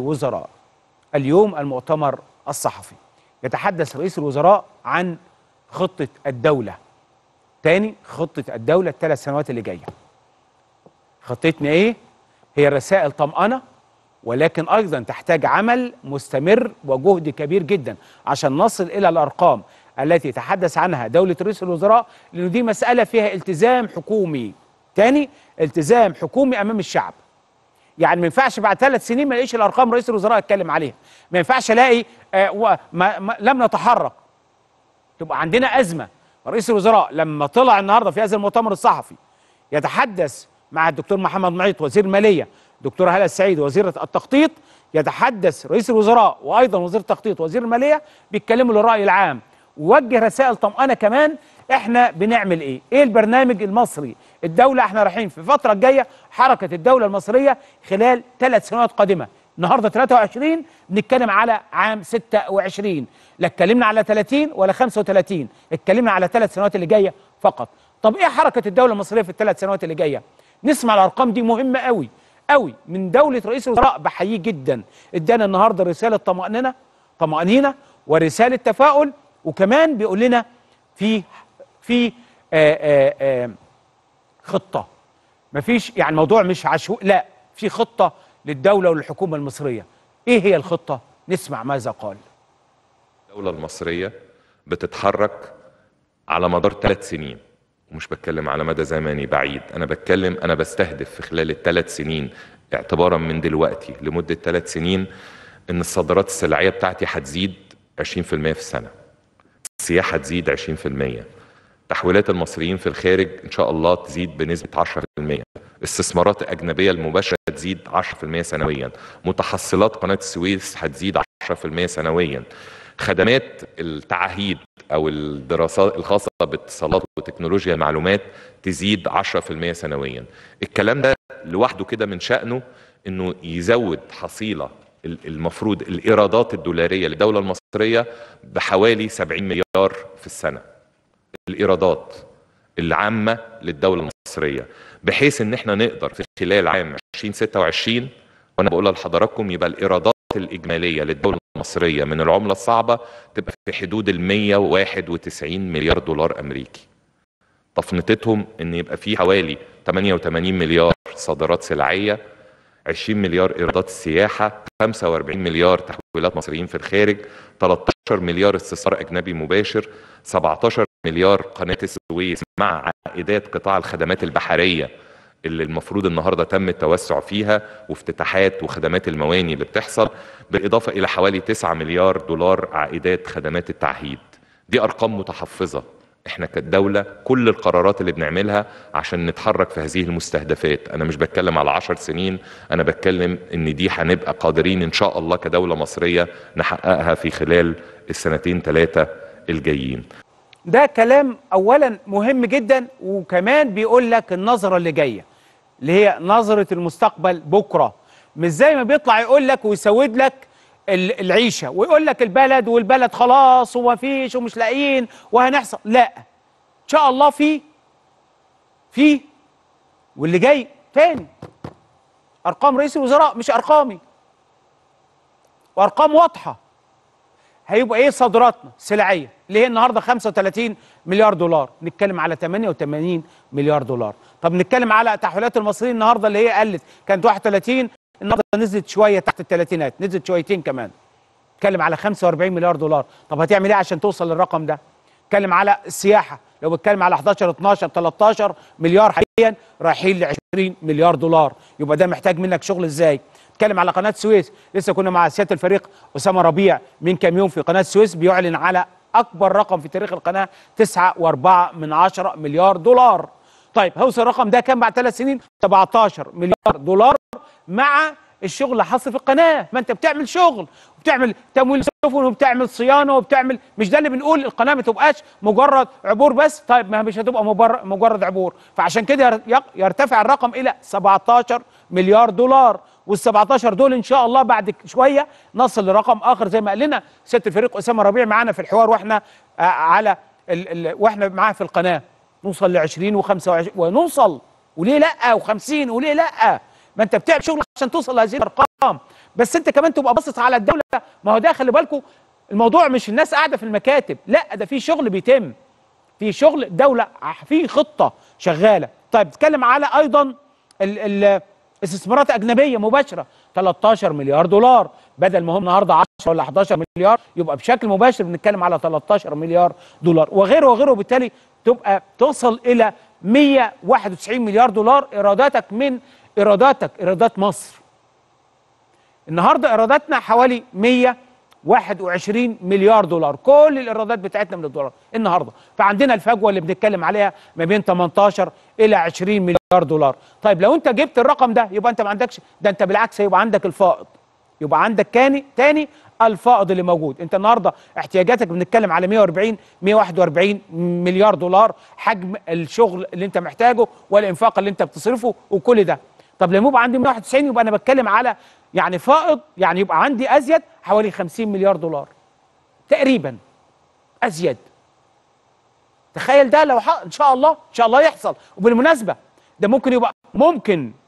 الوزراء اليوم المؤتمر الصحفي يتحدث رئيس الوزراء عن خطة الدولة تاني خطة الدولة الثلاث سنوات اللي جاية خطتنا ايه؟ هي رسائل طمأنة ولكن أيضا تحتاج عمل مستمر وجهد كبير جدا عشان نصل إلى الأرقام التي تحدث عنها دولة رئيس الوزراء لأنه دي مسألة فيها التزام حكومي تاني التزام حكومي أمام الشعب يعني ما ينفعش بعد ثلاث سنين ما الاقيش الارقام رئيس الوزراء يتكلم عليها ما ينفعش الاقي آه، ما ما لم نتحرك تبقى عندنا ازمه رئيس الوزراء لما طلع النهارده في هذا المؤتمر الصحفي يتحدث مع الدكتور محمد معيط وزير الماليه دكتوره هلا السعيد وزيره التخطيط يتحدث رئيس الوزراء وايضا وزير التخطيط وزير الماليه بيتكلموا للراي العام ووجه رسائل طمأنة كمان احنا بنعمل ايه ايه البرنامج المصري الدولة احنا رايحين في الفترة الجاية حركة الدولة المصرية خلال ثلاث سنوات قادمة النهارده 23 بنتكلم على عام 26 لا اتكلمنا على 30 ولا 35 اتكلمنا على ثلاث سنوات اللي جايه فقط طب ايه حركه الدوله المصريه في الثلاث سنوات اللي جايه نسمع الارقام دي مهمه قوي قوي من دوله رئيس الوزراء بحييه جدا ادانا النهارده رساله طمانينه طمانينه ورساله تفاؤل وكمان بيقول لنا في في آه، آه، آه، خطه مفيش يعني الموضوع مش عشوائي لا في خطه للدوله وللحكومه المصريه ايه هي الخطه نسمع ماذا قال الدوله المصريه بتتحرك على مدار ثلاث سنين ومش بتكلم على مدى زمني بعيد انا بتكلم انا بستهدف في خلال الثلاث سنين اعتبارا من دلوقتي لمده ثلاث سنين ان الصادرات السلعيه بتاعتي هتزيد 20% في السنه السياحه تزيد 20% تحويلات المصريين في الخارج ان شاء الله تزيد بنسبه 10% استثمارات اجنبيه المباشره تزيد 10% سنويا متحصلات قناه السويس هتزيد 10% سنويا خدمات التعهيد او الدراسات الخاصه باتصالات وتكنولوجيا المعلومات تزيد 10% سنويا الكلام ده لوحده كده من شأنه انه يزود حصيله المفروض الايرادات الدولاريه للدوله المصريه بحوالي 70 مليار في السنه الايرادات العامه للدوله المصريه بحيث ان احنا نقدر في خلال عام 2026 وانا بقولها لحضراتكم يبقى الايرادات الاجماليه للدوله المصريه من العمله الصعبه تبقى في حدود ال 191 مليار دولار امريكي طفنتتهم ان يبقى في حوالي 88 مليار صادرات سلعيه 20 مليار ايرادات السياحه 45 مليار تحويلات مصريين في الخارج 13 مليار استثمار اجنبي مباشر 17 مليار قناه السويس مع عائدات قطاع الخدمات البحريه اللي المفروض النهارده تم التوسع فيها وافتتاحات وخدمات المواني اللي بتحصل بالاضافه الى حوالي 9 مليار دولار عائدات خدمات التعهيد دي ارقام متحفظه احنا كدوله كل القرارات اللي بنعملها عشان نتحرك في هذه المستهدفات انا مش بتكلم على عشر سنين انا بتكلم ان دي هنبقى قادرين ان شاء الله كدوله مصريه نحققها في خلال السنتين ثلاثه الجايين ده كلام أولا مهم جدا وكمان بيقول لك النظرة اللي جاية اللي هي نظرة المستقبل بكرة مش زي ما بيطلع يقول لك ويسود لك العيشة ويقول لك البلد والبلد خلاص ومفيش ومش لاقيين وهنحصل لا إن شاء الله في في واللي جاي تاني أرقام رئيس الوزراء مش أرقامي وأرقام واضحة هيبقى ايه صادراتنا السلعيه اللي هي النهارده 35 مليار دولار نتكلم على 88 مليار دولار طب نتكلم على تحويلات المصريين النهارده اللي هي قلت كانت 31 النهارده نزلت شويه تحت الثلاثينات نزلت شويتين كمان نتكلم على 45 مليار دولار طب هتعمل ايه عشان توصل للرقم ده نتكلم على السياحه لو بتكلم على 11 12 13 مليار حاليا رايحين ل 20 مليار دولار يبقى ده محتاج منك شغل ازاي اتكلم على قناه السويس لسه كنا مع سياده الفريق اسامه ربيع من كام يوم في قناه السويس بيعلن على اكبر رقم في تاريخ القناه 9.4 من 10 مليار دولار طيب هوصل الرقم ده كام بعد ثلاث سنين 17 مليار دولار مع الشغل اللي حصل في القناه ما انت بتعمل شغل وبتعمل تمويل سفن وبتعمل صيانه وبتعمل مش ده اللي بنقول القناه ما تبقاش مجرد عبور بس طيب ما مش هتبقى مبر... مجرد عبور فعشان كده يرتفع الرقم الى 17 مليار دولار وال17 دول ان شاء الله بعد شويه نصل لرقم اخر زي ما قال لنا سياده الفريق اسامه ربيع معانا في الحوار واحنا آه، على ال ال واحنا معاه في القناه نوصل ل 20 و25 ونوصل وليه لا و50 وليه لا ما انت بتعمل شغل عشان توصل لهذه الارقام بس انت كمان تبقى باصص على الدوله ما هو ده خلي بالكم الموضوع مش الناس قاعده في المكاتب لا ده في شغل بيتم في شغل دوله في خطه شغاله طيب نتكلم على ايضا ال ال استثمارات اجنبيه مباشره 13 مليار دولار بدل ما هو النهارده 10 ولا 11 مليار يبقى بشكل مباشر بنتكلم على 13 مليار دولار وغيره وغيره وبالتالي تبقى توصل الى 191 مليار دولار ايراداتك من ايراداتك ايرادات مصر النهارده ايراداتنا حوالي 100 21 مليار دولار كل الايرادات بتاعتنا من الدولار النهارده فعندنا الفجوه اللي بنتكلم عليها ما بين 18 الى 20 مليار دولار طيب لو انت جبت الرقم ده يبقى انت ما عندكش ده انت بالعكس هيبقى عندك الفائض يبقى عندك كاني تاني الفائض اللي موجود انت النهارده احتياجاتك بنتكلم على 140 141 مليار دولار حجم الشغل اللي انت محتاجه والانفاق اللي انت بتصرفه وكل ده طب لما يبقى عندي 191 يبقى انا بتكلم على يعني فائض يعني يبقى عندي ازيد حوالي 50 مليار دولار تقريبا ازيد تخيل ده لو حق ان شاء الله ان شاء الله يحصل وبالمناسبه ده ممكن يبقى ممكن